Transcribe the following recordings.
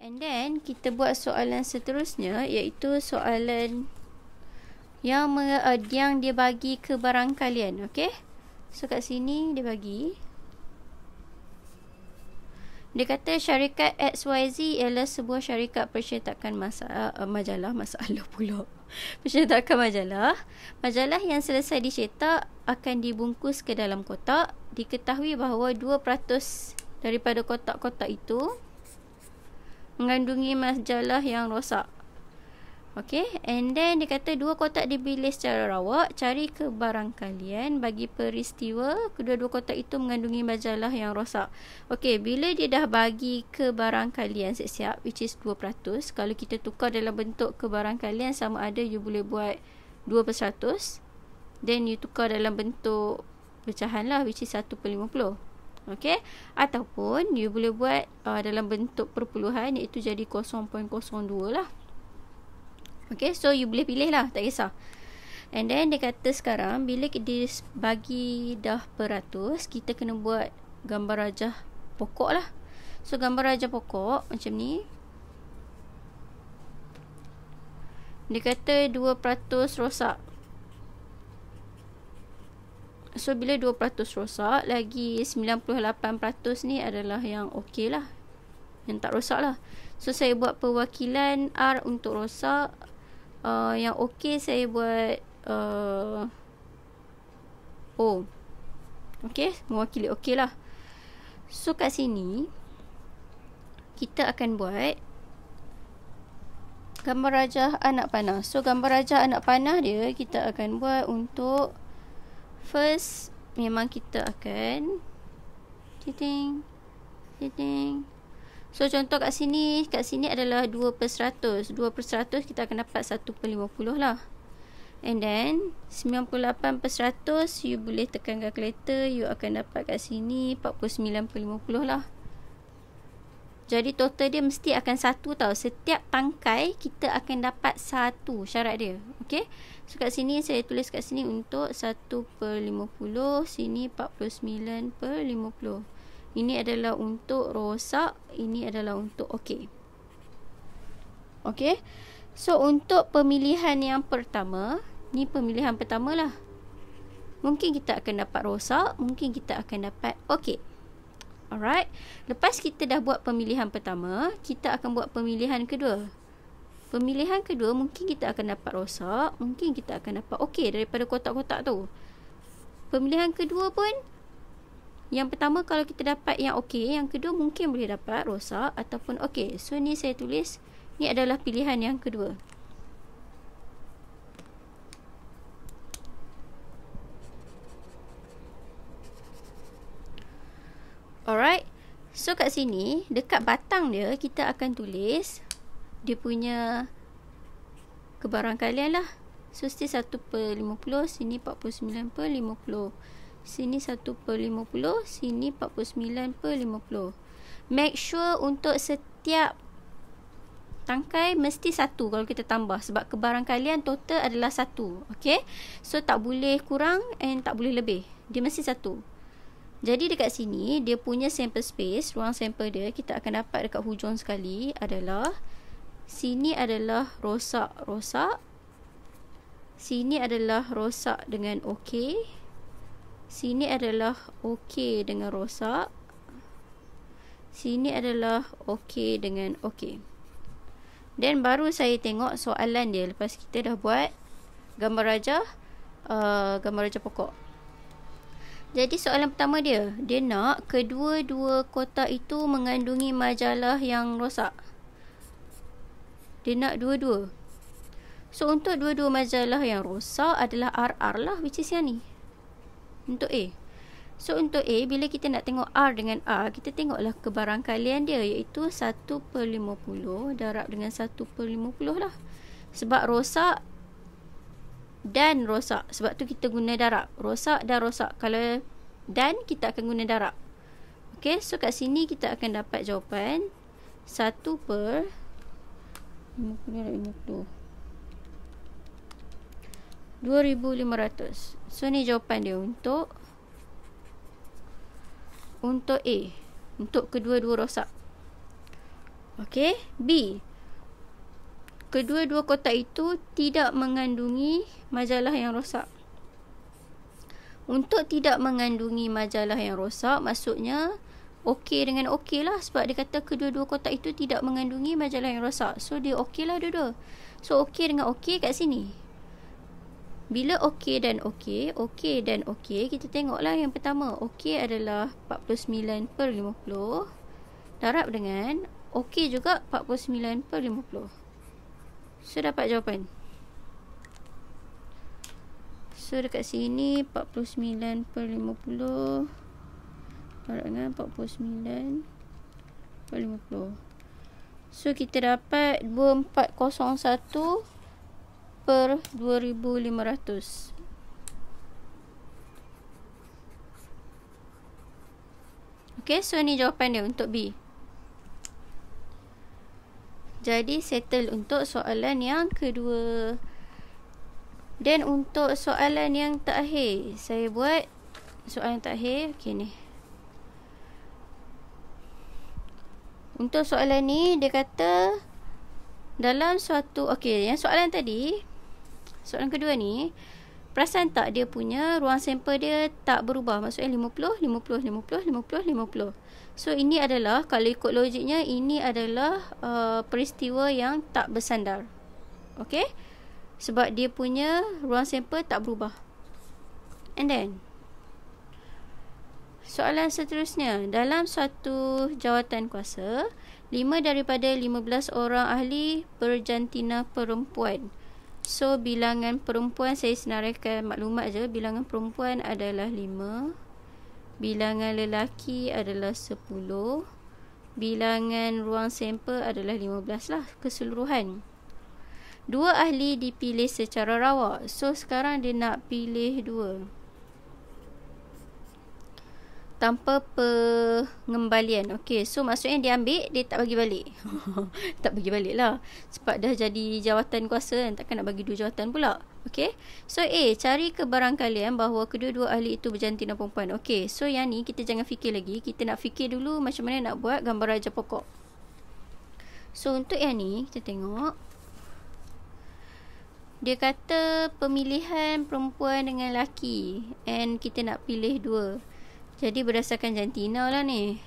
And then kita buat soalan seterusnya iaitu soalan yang uh, yang dia bagi ke barang kalian, okey? So kat sini dia bagi dia kata syarikat XYZ ialah sebuah syarikat percetakan masalah, eh, uh, majalah masalah pula. percetakan majalah. Majalah yang selesai dicetak akan dibungkus ke dalam kotak. Diketahui bahawa 2% daripada kotak-kotak itu mengandungi majalah yang rosak. Okay, and then dia kata dua kotak dibilis secara rawak, cari ke barang kalian bagi peristiwa kedua-dua kotak itu mengandungi majalah yang rosak. Okay, bila dia dah bagi ke barang kalian siap-siap, which is 2%, kalau kita tukar dalam bentuk ke barang kalian sama ada you boleh buat 2 per then you tukar dalam bentuk pecahanlah, which is 1 per 50. Okey, ataupun you boleh buat uh, dalam bentuk perpuluhan iaitu jadi 0.02 lah. Okey, so you boleh pilih lah, tak kisah. And then dia kata sekarang bila dia bagi dah peratus, kita kena buat gambar rajah pokok lah. So gambar rajah pokok macam ni. Dia kata 2% rosak. So bila 2% rosak Lagi 98% ni adalah yang ok lah Yang tak rosak lah So saya buat perwakilan R untuk rosak uh, Yang ok saya buat uh, O oh, Ok mewakili ok lah So kat sini Kita akan buat Gambar rajah anak panah So gambar rajah anak panah dia Kita akan buat untuk First memang kita akan Titing Titing So contoh kat sini Kat sini adalah 2 per 100 2 per 100 kita akan dapat 1 per 50 lah And then 98 per 100 You boleh tekan calculator You akan dapat kat sini 49 per 50 lah jadi total dia mesti akan satu tau. Setiap tangkai kita akan dapat satu syarat dia. Okay. So kat sini saya tulis kat sini untuk 1 per 50. Sini 49 per 50. Ini adalah untuk rosak. Ini adalah untuk okay. Okay. So untuk pemilihan yang pertama. Ni pemilihan pertama lah. Mungkin kita akan dapat rosak. Mungkin kita akan dapat okay. Alright. Lepas kita dah buat pemilihan pertama, kita akan buat pemilihan kedua. Pemilihan kedua mungkin kita akan dapat rosak, mungkin kita akan dapat okey daripada kotak-kotak tu. Pemilihan kedua pun yang pertama kalau kita dapat yang okey, yang kedua mungkin boleh dapat rosak ataupun okey. So ni saya tulis ni adalah pilihan yang kedua. kat sini, dekat batang dia, kita akan tulis dia punya kebarangkalian lah. So, sini 1 per 50, sini 49 per 50. Sini 1 per 50, sini 49 per 50. Make sure untuk setiap tangkai mesti satu kalau kita tambah. Sebab kebarangkalian total adalah satu Okay? So, tak boleh kurang and tak boleh lebih. Dia mesti satu. Jadi dekat sini dia punya sample space, ruang sample dia kita akan dapat dekat hujung sekali adalah sini adalah rosak-rosak. Sini adalah rosak dengan okey. Sini adalah okey dengan rosak. Sini adalah okey dengan okey. Dan baru saya tengok soalan dia lepas kita dah buat gambar rajah uh, gambar rajah pokok. Jadi soalan pertama dia, dia nak kedua-dua kotak itu mengandungi majalah yang rosak. Dia nak dua-dua. So untuk dua-dua majalah yang rosak adalah RR lah which is yang ni. Untuk A. So untuk A, bila kita nak tengok R dengan A, kita tengoklah kebarangkalian dia iaitu 1 per 50 darab dengan 1 per 50 lah. Sebab rosak dan rosak. Sebab tu kita guna darab. Rosak dan rosak. Kalau dan kita akan guna darab. Okey, so kat sini kita akan dapat jawapan 1 per 50. 2500. So ni jawapan dia untuk untuk A, untuk kedua-dua rosak. Okey, B kedua-dua kotak itu tidak mengandungi majalah yang rosak. Untuk tidak mengandungi majalah yang rosak, maksudnya okey dengan okey lah sebab dia kata kedua-dua kotak itu tidak mengandungi majalah yang rosak. So, dia okey lah dua-dua. So, okey dengan okey kat sini. Bila okey dan okey, okey dan okey, kita tengoklah yang pertama. Okey adalah 49 per 50. Darab dengan okey juga 49 per 50. So dapat jawapan. So dekat sini 49 per 50. Harap dengan 49 per 50. So kita dapat 2401 per 2500. Okay, so ni jawapan dia untuk B. Jadi settle untuk soalan yang kedua. Dan untuk soalan yang terakhir, saya buat soalan yang terakhir okey ni. Untuk soalan ni dia kata dalam suatu okey yang soalan tadi soalan kedua ni perasan tak dia punya ruang sampel dia tak berubah maksudnya 50 50 50 50 50 so ini adalah kalau ikut logiknya ini adalah uh, peristiwa yang tak bersandar okay? sebab dia punya ruang sampel tak berubah and then soalan seterusnya dalam satu jawatan kuasa 5 daripada 15 orang ahli berjantina perempuan So bilangan perempuan saya senaraikan maklumat je bilangan perempuan adalah 5. Bilangan lelaki adalah 10. Bilangan ruang sampel adalah 15 lah keseluruhan. Dua ahli dipilih secara rawak. So sekarang dia nak pilih dua tanpa pengembalian. Okey, so maksudnya dia ambil, dia tak bagi balik. tak bagi balik lah. Sebab dah jadi jawatan kuasa kan, takkan nak bagi dua jawatan pula. Okey, so A, cari kebarangkalian bahawa kedua-dua ahli itu berjantin dan perempuan. Okey, so yang ni kita jangan fikir lagi. Kita nak fikir dulu macam mana nak buat gambar raja pokok. So untuk yang ni, kita tengok. Dia kata pemilihan perempuan dengan laki and kita nak pilih dua. Jadi berdasarkan jantina lah ni.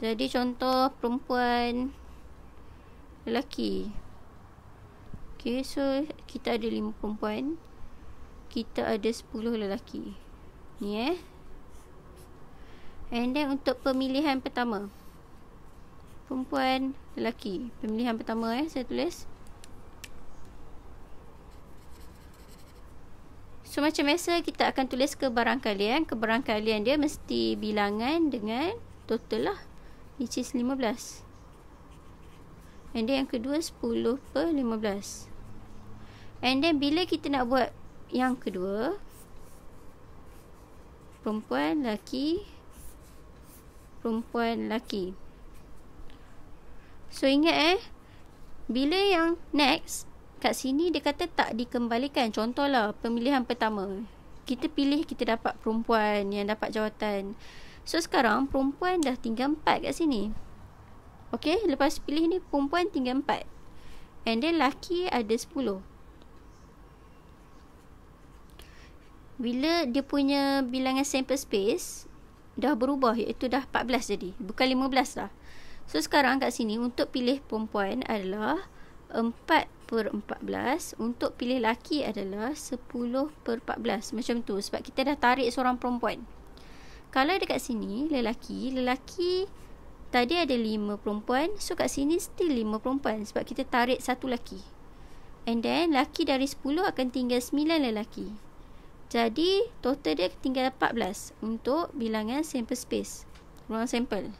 Jadi contoh perempuan lelaki. Okay, so kita ada lima perempuan. Kita ada sepuluh lelaki. Ni eh. And then untuk pemilihan pertama. Perempuan lelaki. Pemilihan pertama eh saya tulis. So macam biasa kita akan tulis keberangkalian. Keberangkalian dia mesti bilangan dengan total lah. Which is 15. And then yang kedua 10 per 15. And then bila kita nak buat yang kedua. Perempuan, lelaki. Perempuan, lelaki. So ingat eh. Bila yang next kat sini dia kata tak dikembalikan. Contohlah pemilihan pertama. Kita pilih kita dapat perempuan yang dapat jawatan. So sekarang perempuan dah tinggal empat kat sini. Okay, lepas pilih ni perempuan tinggal empat. And then lelaki ada sepuluh. Bila dia punya bilangan sample space dah berubah iaitu dah 14 jadi. Bukan 15 lah. So sekarang kat sini untuk pilih perempuan adalah 4/14 untuk pilih laki adalah 10/14 macam tu sebab kita dah tarik seorang perempuan. Kalau dekat sini lelaki, lelaki tadi ada 5 perempuan, so kat sini still 5 perempuan sebab kita tarik satu laki. And then laki dari 10 akan tinggal 9 lelaki. Jadi total dia tinggal 14 untuk bilangan sample space. Ruang sample.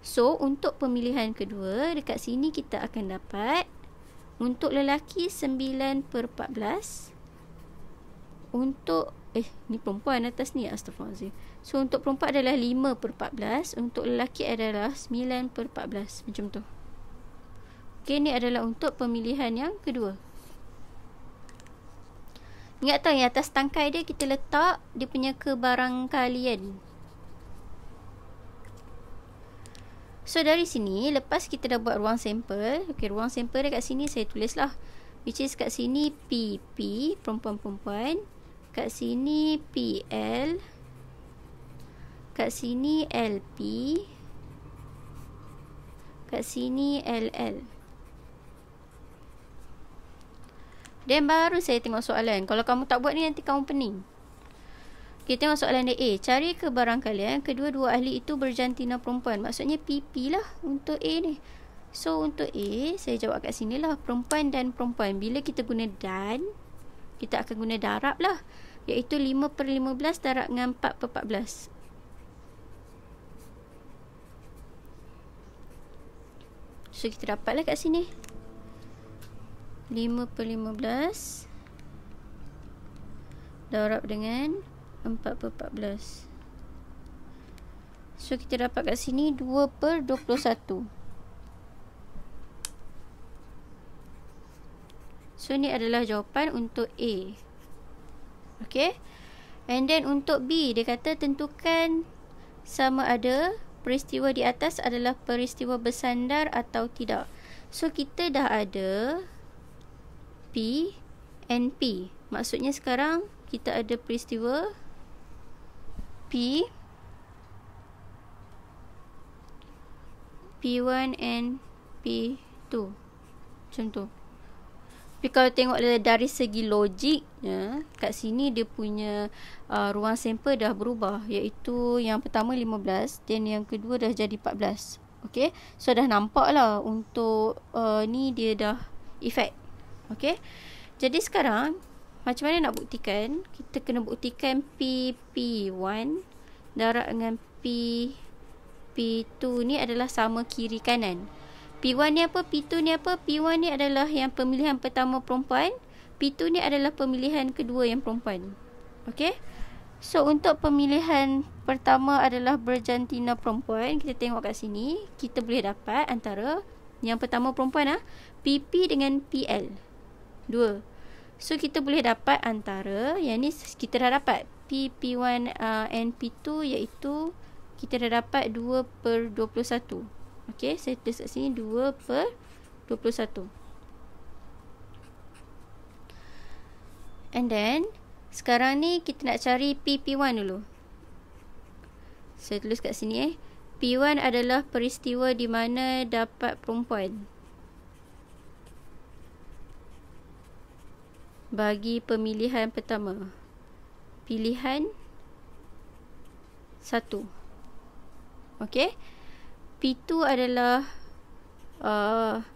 So untuk pemilihan kedua dekat sini kita akan dapat untuk lelaki 9/14 untuk eh ni perempuan atas ni astagfirullah. So untuk perempuan adalah 5/14 untuk lelaki adalah 9/14 macam tu. Okey ni adalah untuk pemilihan yang kedua. Ingat tak yang atas tangkai dia kita letak dia punya kebarangkalian. So dari sini lepas kita dah buat ruang sampel, okay ruang sampel dekat sini saya tulislah which is kat sini PP perempuan-perempuan, kat sini PL, kat sini LP, kat sini LL. Dan baru saya tengok soalan. Kalau kamu tak buat ni nanti kamu pening. Kita tengok soalan dia A. Eh, cari ke barangkali eh, kedua-dua ahli itu berjantina perempuan. Maksudnya PP lah untuk A ni. So, untuk A, saya jawab kat sini lah. Perempuan dan perempuan. Bila kita guna dan, kita akan guna darab lah. Iaitu 5 per 15 darab dengan 4 per 14. So, kita dapat lah kat sini. 5 per 15 darab dengan 4 per 14 so kita dapat kat sini 2 per 21 so ni adalah jawapan untuk A Okay, and then untuk B dia kata tentukan sama ada peristiwa di atas adalah peristiwa bersandar atau tidak so kita dah ada P and P maksudnya sekarang kita ada peristiwa P P1 and P2 Macam tu Tapi kalau tengok dari segi logiknya Kat sini dia punya uh, Ruang sampel dah berubah Iaitu yang pertama 15 Dan yang kedua dah jadi 14 Okay So dah nampak lah Untuk uh, ni dia dah Efek Okay Jadi sekarang macam mana nak buktikan? Kita kena buktikan P, P1 darab dengan P, P2 ni adalah sama kiri kanan. P1 ni apa? P2 ni apa? P1 ni adalah yang pemilihan pertama perempuan. P2 ni adalah pemilihan kedua yang perempuan. Okay? So, untuk pemilihan pertama adalah berjantina perempuan. Kita tengok kat sini. Kita boleh dapat antara yang pertama perempuan lah. PP dengan PL. Dua. So kita boleh dapat antara yang ni kita dah dapat P, P1 uh, and P2 iaitu kita dah dapat 2 per 21. Okay, saya tulis kat sini 2 per 21. And then, sekarang ni kita nak cari P, P1 dulu. Saya tulis kat sini eh. P1 adalah peristiwa di mana dapat perempuan. bagi pemilihan pertama. Pilihan satu, Okey. P2 adalah uh,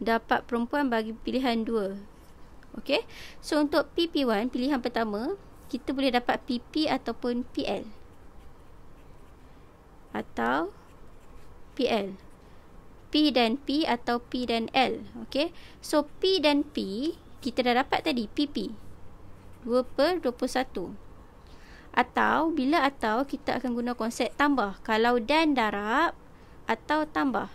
dapat perempuan bagi pilihan dua, Okey. So untuk PP1 pilihan pertama, kita boleh dapat PP ataupun PL. Atau PL. P dan P atau P dan L. Okey. So P dan P kita dah dapat tadi PP 2 per 21 atau bila atau kita akan guna konsep tambah kalau dan darab atau tambah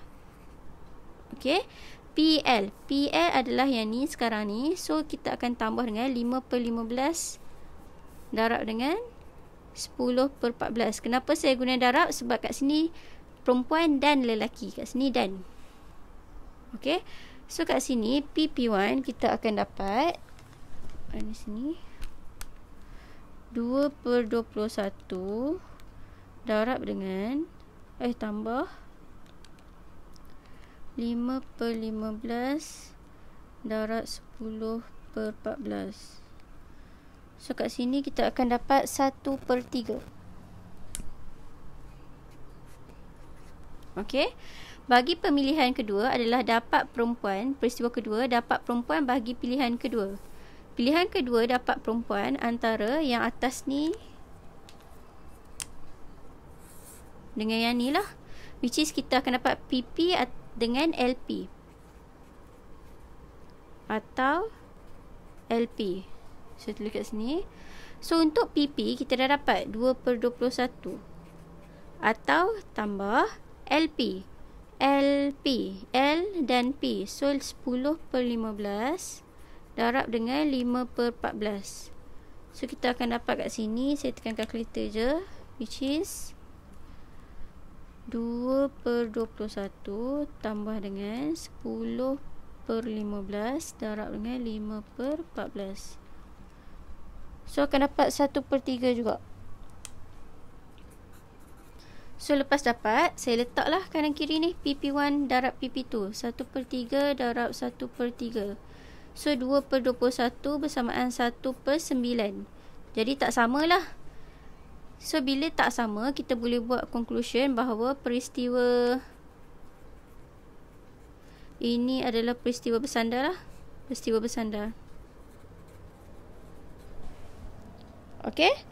Okay. PL PL adalah yang ni sekarang ni so kita akan tambah dengan 5 per 15 darab dengan 10 per 14 kenapa saya guna darab sebab kat sini perempuan dan lelaki kat sini dan Okay. So kat sini PP1 kita akan dapat ada ah, sini 2/21 darab dengan eh tambah 5/15 darab 10/14 So kat sini kita akan dapat 1 per 3. Okey. Bagi pemilihan kedua adalah dapat perempuan, peristiwa kedua dapat perempuan bagi pilihan kedua. Pilihan kedua dapat perempuan antara yang atas ni dengan yang ni lah. Which is kita akan dapat PP dengan LP. Atau LP. Saya so, tulis kat sini. So untuk PP kita dah dapat 2 per 21. Atau tambah LP LP L dan P so 10 per 15 darab dengan 5 per 14 so kita akan dapat kat sini saya tekan kalkulator je which is 2 per 21 tambah dengan 10 per 15 darab dengan 5 per 14 so akan dapat 1 per 3 juga So lepas dapat Saya letaklah kanan kiri ni PP1 darab PP2 1 per 3 darab 1 per 3 So 2 per 21 bersamaan 1 per 9 Jadi tak sama lah. So bila tak sama Kita boleh buat conclusion bahawa Peristiwa Ini adalah peristiwa bersandar lah Peristiwa bersandar Okay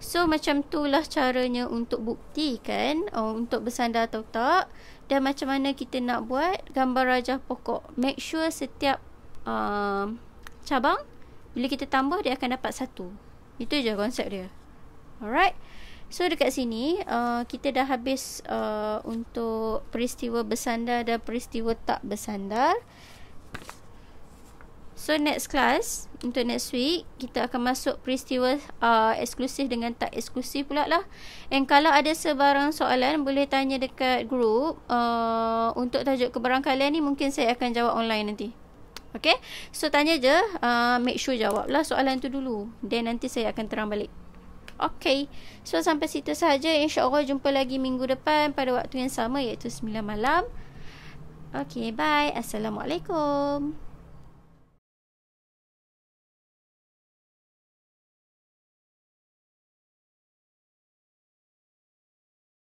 So macam itulah caranya untuk buktikan oh, uh, untuk bersandar atau tak dan macam mana kita nak buat gambar rajah pokok. Make sure setiap uh, cabang bila kita tambah dia akan dapat satu. Itu je konsep dia. Alright. So dekat sini uh, kita dah habis uh, untuk peristiwa bersandar dan peristiwa tak bersandar. So next class untuk next week kita akan masuk peristiwa uh, eksklusif dengan tak eksklusif pula lah. And kalau ada sebarang soalan boleh tanya dekat group uh, untuk tajuk keberangkalian ni mungkin saya akan jawab online nanti. Okay. So tanya je uh, make sure jawab lah soalan tu dulu. Then nanti saya akan terang balik. Okay. So sampai situ sahaja. InsyaAllah jumpa lagi minggu depan pada waktu yang sama iaitu 9 malam. Okay. Bye. Assalamualaikum.